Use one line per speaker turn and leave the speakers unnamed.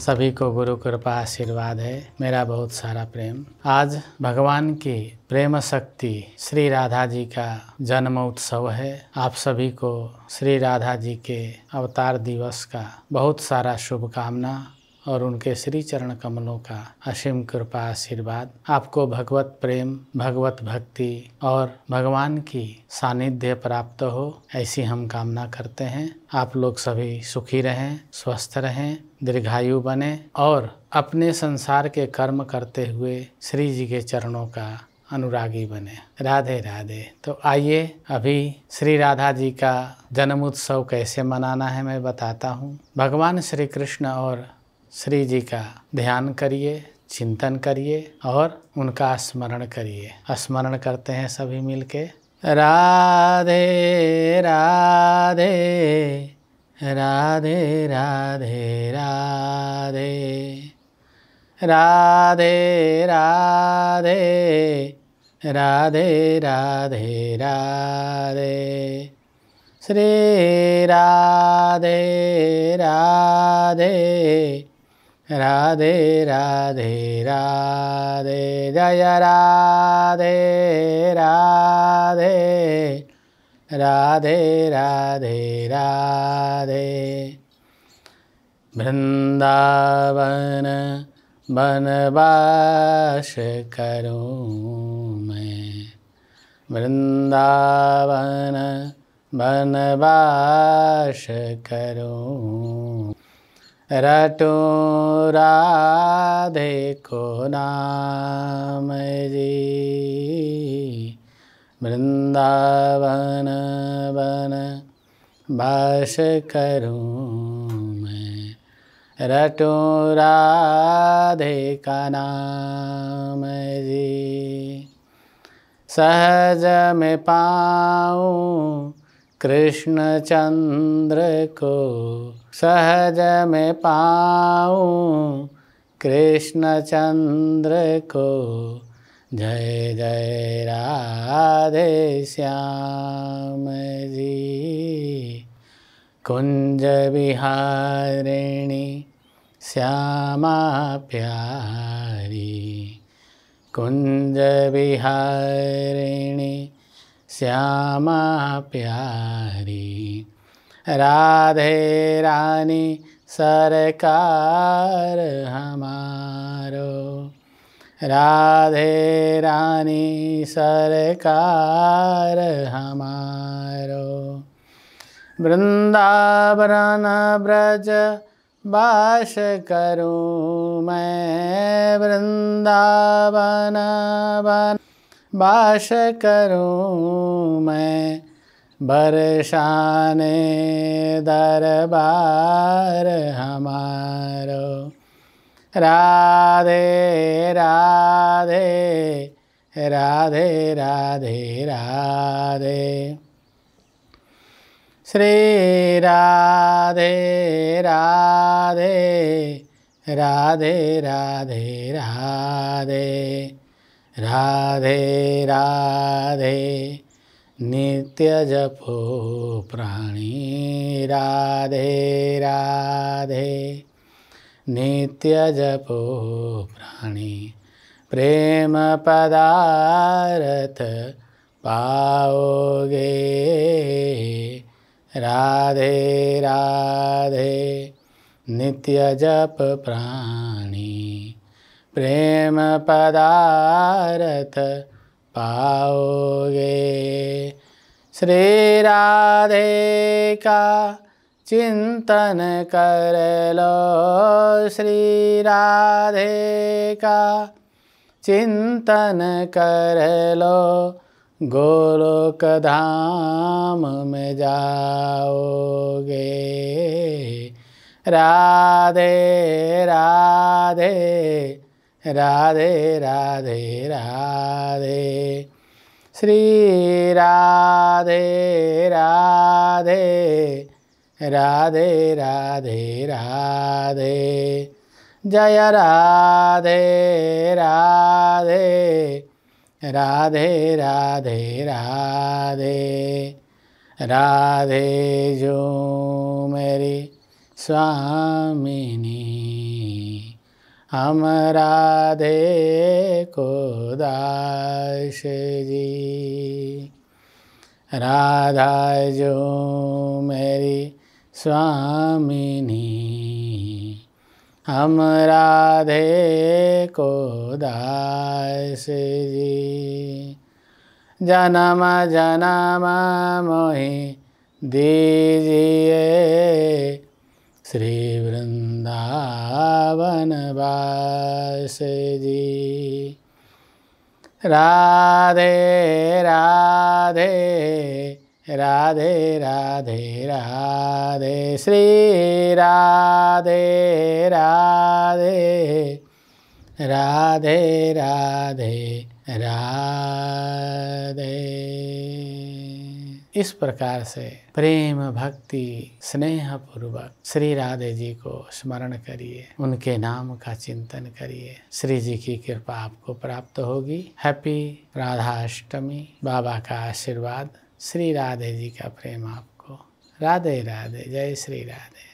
सभी को गुरु कृपा आशीर्वाद है मेरा बहुत सारा प्रेम आज भगवान की प्रेम शक्ति श्री राधा जी का जन्म उत्सव है आप सभी को श्री राधा जी के अवतार दिवस का बहुत सारा शुभकामना और उनके श्री चरण कमलों का असीम कृपा आशीर्वाद आपको भगवत प्रेम भगवत भक्ति और भगवान की सानिध्य प्राप्त हो ऐसी हम कामना करते हैं आप लोग सभी सुखी रहें स्वस्थ रहें दीर्घायु बने और अपने संसार के कर्म करते हुए श्री जी के चरणों का अनुरागी बने राधे राधे तो आइए अभी श्री राधा जी का जन्म उत्सव कैसे मनाना है मैं बताता हूँ भगवान श्री कृष्ण और श्री जी का ध्यान करिए चिंतन करिए और उनका स्मरण करिए स्मरण करते हैं सभी मिलके राधे राधे राधे राधे राधे राधे राधे राधे राधे राधे श्री राधे राधे राधे राधे राधे जय राधे राधे राधे राधे राधे वृन्दावन वनवास करो मैं वृन्दावन वनवास करूँ रटो राधे को नाम जी वृंदावन वन बस करूँ मैं रटो राधे का नाम जी सहज में पाऊँ कृष्ण चंद्र को सहज में पाऊँ कृष्ण चंद्र को जय जय राधे श्याम जी कुंज विहारिणि श्यामा प्यारी कुंज विहारिणि श्यामा प्यारी राधे रानी सरकार हमारो राधे रानी सरकार हमारो वृंदावन ब्रज वास करूँ मैं वृंदावन वन वास करूँ मैं बरसाने दरबार हमारो राधे राधे राधे राधे राधे श्री राधे राधे राधे राधे राधे राधे राधे नित्य जपो प्राणी राधे राधे नित्य जपो प्राणी प्रेम पदार्थ पाओगे राधे राधे नित्य जप प्राणी प्रेम पदारथ पाओगे श्री राधे का चिंतन कर लो श्री राधे का चिंतन कर लो गोलोक धाम में जाओगे राधे राधे राधे राधे राधे श्री राधे राधे राधे राधे राधे जय राधे राधे राधे राधे राधे राधे जो मेरी स्वामिनी हम राधे को दास जी राधा जो मेरी स्वामिनी हम राधे को दास जी जनम जन्म मोहि दीजिए श्री वृंदावन वास जी राधे राधे राधे राधे राधे श्री राधे राधे राधे राधे राधे इस प्रकार से प्रेम भक्ति स्नेह पूर्वक श्री राधे जी को स्मरण करिए उनके नाम का चिंतन करिए श्री जी की कृपा आपको प्राप्त होगी हैप्पी राधाष्टमी बाबा का आशीर्वाद श्री राधे जी का प्रेम आपको राधे राधे जय श्री राधे